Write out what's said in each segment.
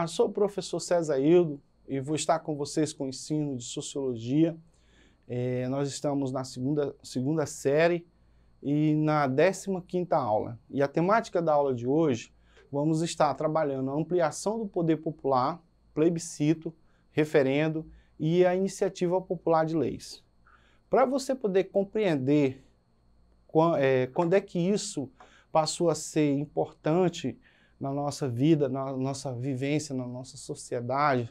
Ah, sou o professor César Hildo e vou estar com vocês com o ensino de Sociologia. É, nós estamos na segunda, segunda série e na 15ª aula. E a temática da aula de hoje, vamos estar trabalhando a ampliação do poder popular, plebiscito, referendo e a iniciativa popular de leis. Para você poder compreender eh, quando é que isso passou a ser importante na nossa vida, na nossa vivência, na nossa sociedade,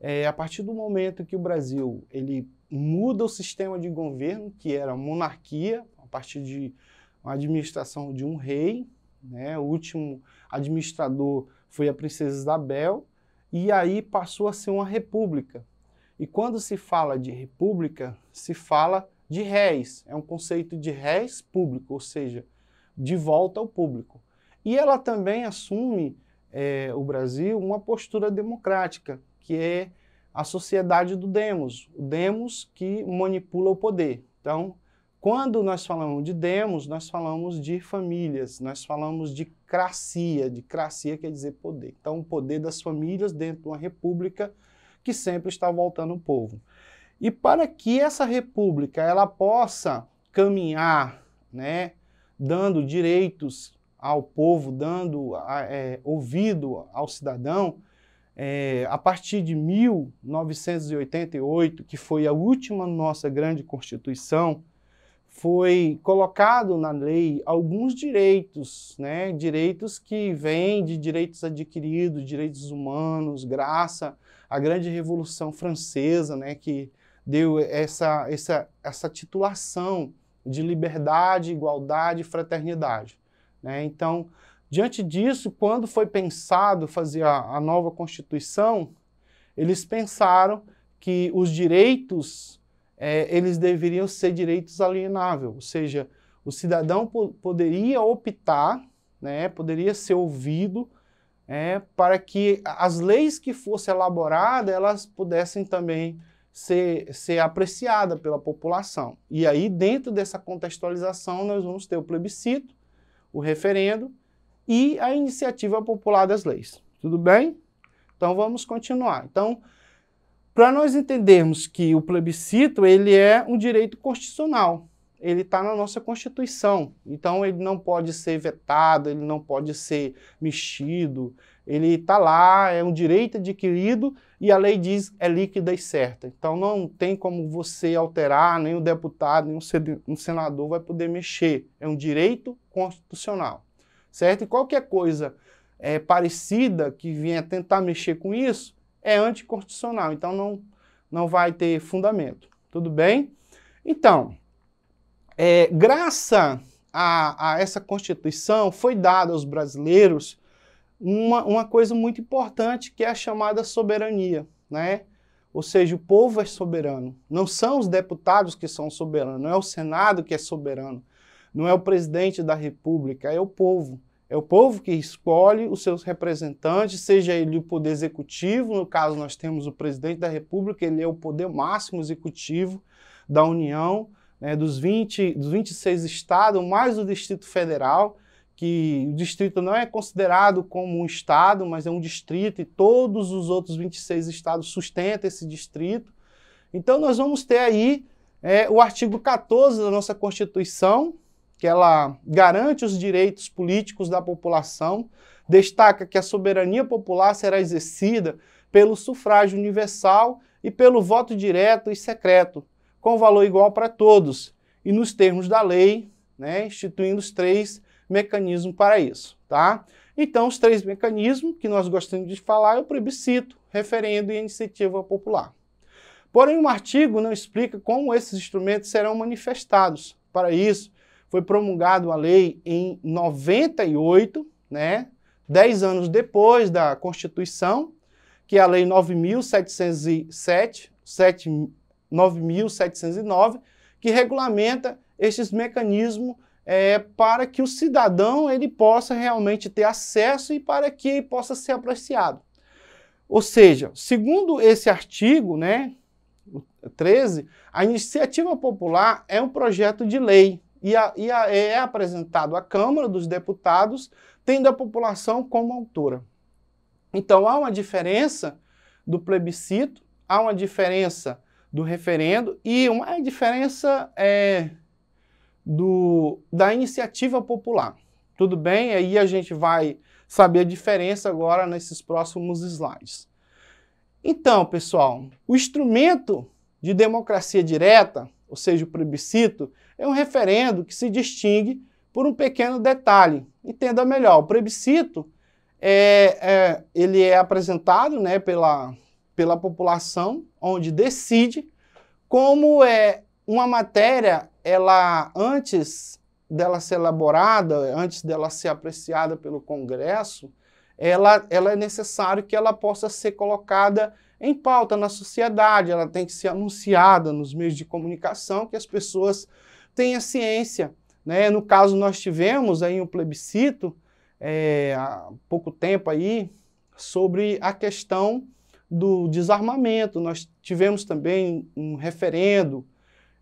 é, a partir do momento que o Brasil ele muda o sistema de governo, que era monarquia, a partir de uma administração de um rei, né? o último administrador foi a princesa Isabel, e aí passou a ser uma república. E quando se fala de república, se fala de réis, é um conceito de réis público, ou seja, de volta ao público. E ela também assume, é, o Brasil, uma postura democrática, que é a sociedade do demos, o demos que manipula o poder. Então, quando nós falamos de demos, nós falamos de famílias, nós falamos de cracia, de cracia quer dizer poder. Então, o poder das famílias dentro de uma república que sempre está voltando ao povo. E para que essa república ela possa caminhar, né, dando direitos ao povo, dando é, ouvido ao cidadão, é, a partir de 1988, que foi a última nossa grande Constituição, foi colocado na lei alguns direitos, né? direitos que vêm de direitos adquiridos, direitos humanos, graça à grande Revolução Francesa, né? que deu essa, essa, essa titulação de liberdade, igualdade e fraternidade. Né? Então, diante disso, quando foi pensado fazer a, a nova Constituição, eles pensaram que os direitos é, eles deveriam ser direitos alienáveis, ou seja, o cidadão po poderia optar, né, poderia ser ouvido é, para que as leis que fossem elaboradas elas pudessem também ser, ser apreciadas pela população. E aí, dentro dessa contextualização, nós vamos ter o plebiscito, o referendo e a iniciativa popular das leis. Tudo bem? Então vamos continuar. Então, para nós entendermos que o plebiscito ele é um direito constitucional, ele está na nossa Constituição. Então ele não pode ser vetado, ele não pode ser mexido, ele está lá, é um direito adquirido e a lei diz é líquida e certa. Então não tem como você alterar, nem o deputado, nem o senador vai poder mexer. É um direito constitucional, certo? E qualquer coisa é, parecida que venha tentar mexer com isso é anticonstitucional, então não, não vai ter fundamento, tudo bem? Então, é, a, a, essa Constituição foi dada aos brasileiros uma, uma coisa muito importante que é a chamada soberania, né? Ou seja, o povo é soberano. Não são os deputados que são soberanos, não é o Senado que é soberano não é o presidente da república, é o povo. É o povo que escolhe os seus representantes, seja ele o poder executivo, no caso nós temos o presidente da República, ele é o poder máximo executivo da União, né, dos, 20, dos 26 estados, mais o Distrito Federal, que o distrito não é considerado como um estado, mas é um distrito e todos os outros 26 estados sustentam esse distrito. Então nós vamos ter aí é, o artigo 14 da nossa Constituição, que ela garante os direitos políticos da população, destaca que a soberania popular será exercida pelo sufrágio universal e pelo voto direto e secreto, com valor igual para todos e nos termos da lei, né, instituindo os três mecanismos para isso, tá? Então, os três mecanismos que nós gostamos de falar é o plebiscito, referendo e iniciativa popular. Porém, o um artigo não explica como esses instrumentos serão manifestados. Para isso, foi promulgada uma lei em 98, né? Dez anos depois da Constituição, que é a Lei 9.707, 9.709, que regulamenta esses mecanismos é, para que o cidadão ele possa realmente ter acesso e para que possa ser apreciado. Ou seja, segundo esse artigo, né, 13, a iniciativa popular é um projeto de lei e, a, e a, é apresentado à Câmara dos Deputados, tendo a população como autora. Então há uma diferença do plebiscito, há uma diferença do referendo e uma é diferença é, do, da iniciativa popular. Tudo bem? Aí a gente vai saber a diferença agora nesses próximos slides. Então, pessoal, o instrumento de democracia direta, ou seja, o plebiscito, é um referendo que se distingue por um pequeno detalhe. Entenda melhor, o plebiscito é, é, ele é apresentado né, pela, pela população, onde decide como é uma matéria, ela antes dela ser elaborada, antes dela ser apreciada pelo Congresso, ela, ela é necessário que ela possa ser colocada em pauta na sociedade, ela tem que ser anunciada nos meios de comunicação, que as pessoas tenha ciência. Né? No caso, nós tivemos aí um plebiscito é, há pouco tempo aí sobre a questão do desarmamento. Nós tivemos também um referendo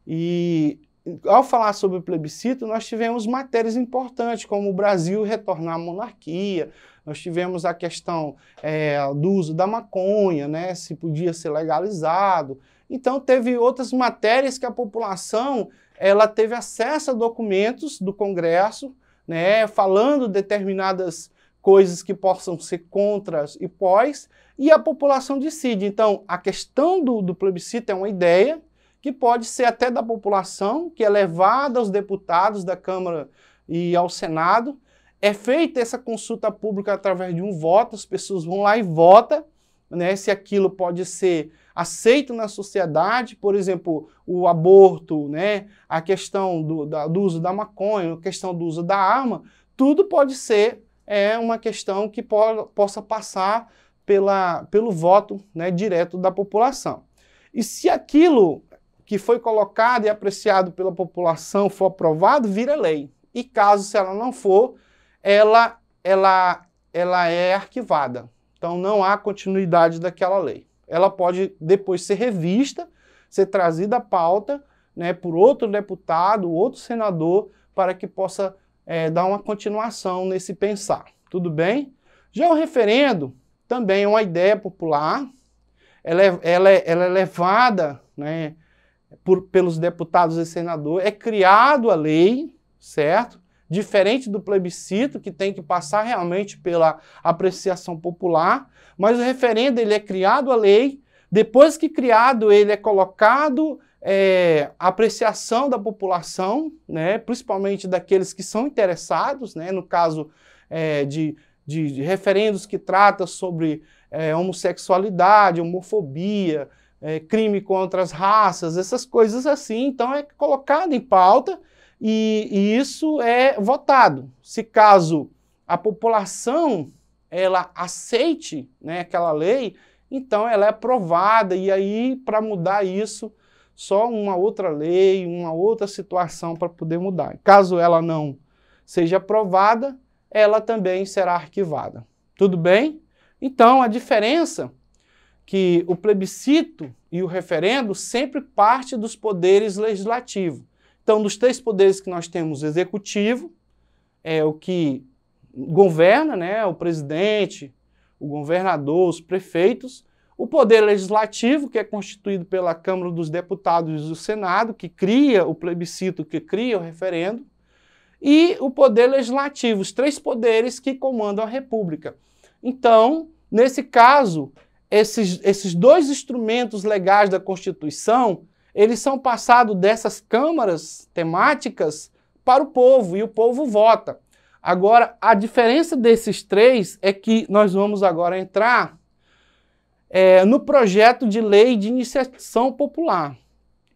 e ao falar sobre o plebiscito, nós tivemos matérias importantes, como o Brasil retornar à monarquia, nós tivemos a questão é, do uso da maconha, né, se podia ser legalizado. Então, teve outras matérias que a população ela teve acesso a documentos do Congresso, né, falando determinadas coisas que possam ser contras e pós, e a população decide. Então, a questão do, do plebiscito é uma ideia que pode ser até da população, que é levada aos deputados da Câmara e ao Senado. É feita essa consulta pública através de um voto, as pessoas vão lá e votam, né, se aquilo pode ser aceito na sociedade, por exemplo, o aborto, né, a questão do, da, do uso da maconha, a questão do uso da arma, tudo pode ser é, uma questão que po possa passar pela, pelo voto né, direto da população. E se aquilo que foi colocado e apreciado pela população for aprovado, vira lei. E caso se ela não for, ela, ela, ela é arquivada. Então não há continuidade daquela lei. Ela pode depois ser revista, ser trazida à pauta né, por outro deputado, outro senador, para que possa é, dar uma continuação nesse pensar. Tudo bem? Já o referendo também é uma ideia popular, ela é, ela é, ela é levada né, por, pelos deputados e senadores, é criado a lei, certo? diferente do plebiscito, que tem que passar realmente pela apreciação popular, mas o referendo ele é criado a lei, depois que criado ele é colocado é, a apreciação da população, né, principalmente daqueles que são interessados, né, no caso é, de, de, de, referendos que tratam sobre é, homossexualidade, homofobia, é, crime contra as raças, essas coisas assim, então é colocado em pauta e, e isso é votado. Se caso a população ela aceite né, aquela lei, então ela é aprovada e aí para mudar isso só uma outra lei, uma outra situação para poder mudar. Caso ela não seja aprovada, ela também será arquivada. Tudo bem? Então a diferença que o plebiscito e o referendo sempre parte dos poderes legislativos. Então, dos três poderes que nós temos, o executivo é o que governa, né, o presidente, o governador, os prefeitos, o poder legislativo, que é constituído pela Câmara dos Deputados e do Senado, que cria o plebiscito, que cria o referendo, e o poder legislativo, os três poderes que comandam a República. Então, nesse caso, esses, esses dois instrumentos legais da Constituição eles são passados dessas câmaras temáticas para o povo e o povo vota. Agora, a diferença desses três é que nós vamos agora entrar é, no projeto de lei de iniciação popular.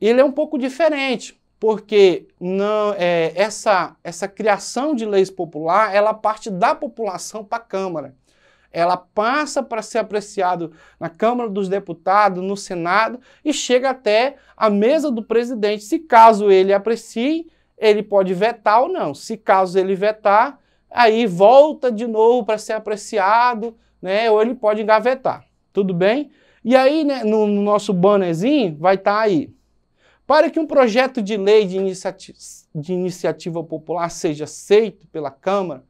Ele é um pouco diferente, porque não, é, essa, essa criação de leis popular ela parte da população para a Câmara ela passa para ser apreciado na Câmara dos Deputados, no Senado e chega até a mesa do presidente. Se caso ele aprecie, ele pode vetar ou não. Se caso ele vetar, aí volta de novo para ser apreciado, né? Ou ele pode engavetar. Tudo bem? E aí, né, no, no nosso bannerzinho, vai estar tá aí. Para que um projeto de lei de, iniciati de iniciativa popular seja aceito pela Câmara,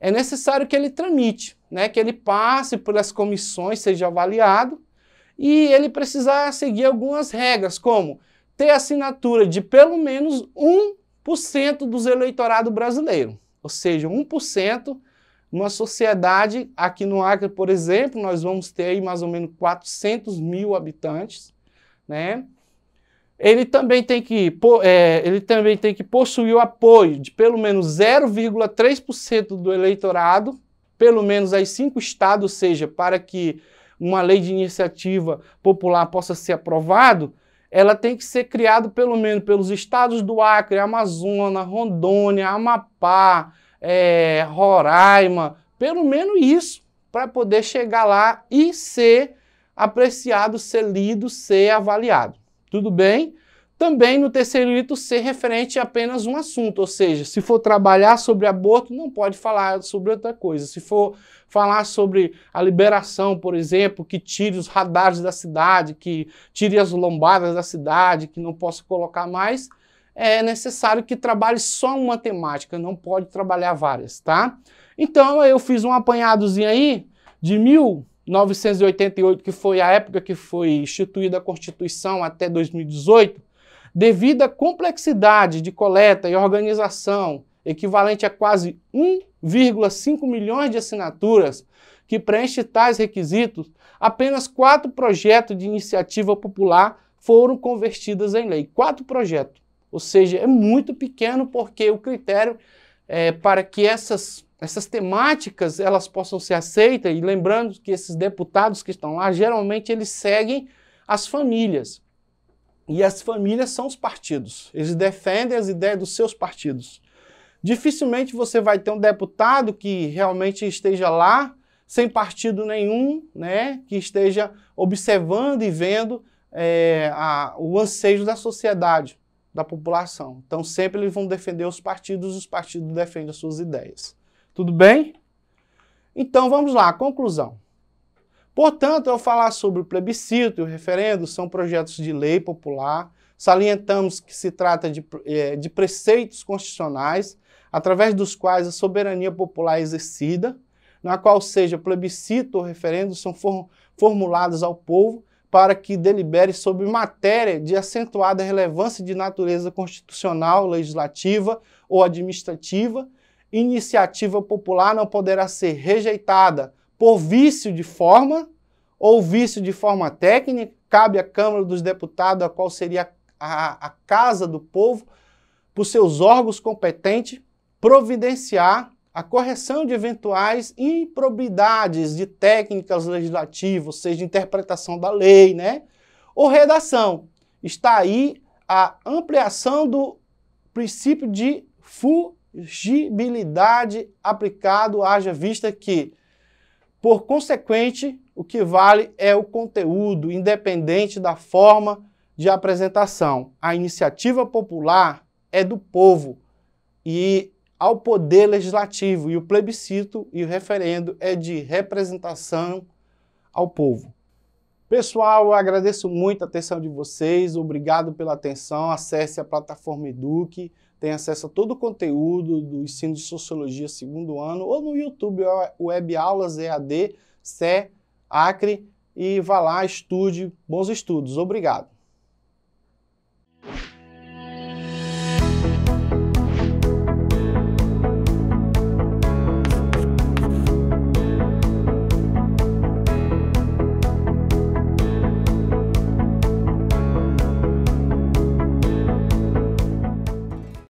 é necessário que ele tramite né, que ele passe pelas comissões, seja avaliado, e ele precisar seguir algumas regras, como ter assinatura de pelo menos 1% dos eleitorado brasileiro, ou seja, 1% numa sociedade, aqui no Acre, por exemplo, nós vamos ter aí mais ou menos 400 mil habitantes, né? Ele também tem que, é, ele também tem que possuir o apoio de pelo menos 0,3% do eleitorado pelo menos aí cinco estados seja para que uma lei de iniciativa popular possa ser aprovado, ela tem que ser criada pelo menos pelos estados do Acre, Amazonas, Rondônia, Amapá, é, Roraima, pelo menos isso, para poder chegar lá e ser apreciado, ser lido, ser avaliado. Tudo bem? Também no terceiro item ser referente a apenas um assunto, ou seja, se for trabalhar sobre aborto, não pode falar sobre outra coisa. Se for falar sobre a liberação, por exemplo, que tire os radares da cidade, que tire as lombadas da cidade, que não possa colocar mais, é necessário que trabalhe só uma temática, não pode trabalhar várias, tá? Então eu fiz um apanhadozinho aí de 1988, que foi a época que foi instituída a Constituição até 2018, Devido à complexidade de coleta e organização, equivalente a quase 1,5 milhões de assinaturas, que preenche tais requisitos, apenas quatro projetos de iniciativa popular foram convertidos em lei. Quatro projetos. Ou seja, é muito pequeno porque o critério é, para que essas, essas temáticas elas possam ser aceitas, e lembrando que esses deputados que estão lá, geralmente eles seguem as famílias. E as famílias são os partidos. Eles defendem as ideias dos seus partidos. Dificilmente você vai ter um deputado que realmente esteja lá sem partido nenhum, né, que esteja observando e vendo é, a, o anseio da sociedade, da população. Então sempre eles vão defender os partidos, os partidos defendem as suas ideias. Tudo bem? Então vamos lá, conclusão. Portanto, ao falar sobre o plebiscito e o referendo, são projetos de lei popular. Salientamos que se trata de, é, de preceitos constitucionais, através dos quais a soberania popular é exercida, na qual seja plebiscito ou referendo são formulados ao povo para que delibere sobre matéria de acentuada relevância de natureza constitucional, legislativa ou administrativa. Iniciativa popular não poderá ser rejeitada por vício de forma ou vício de forma técnica, cabe à Câmara dos Deputados, a qual seria a, a casa do povo, por seus órgãos competentes, providenciar a correção de eventuais improbidades de técnicas legislativas, ou seja, interpretação da lei, né? Ou redação. Está aí a ampliação do princípio de fugibilidade aplicado, haja vista que por consequente, o que vale é o conteúdo, independente da forma de apresentação. A iniciativa popular é do povo e ao poder legislativo, e o plebiscito e o referendo é de representação ao povo. Pessoal, eu agradeço muito a atenção de vocês, obrigado pela atenção. Acesse a plataforma Eduque tem acesso a todo o conteúdo do ensino de sociologia segundo ano, ou no YouTube, Web Aulas EAD, CE, Acre, e vá lá, estude, bons estudos. Obrigado.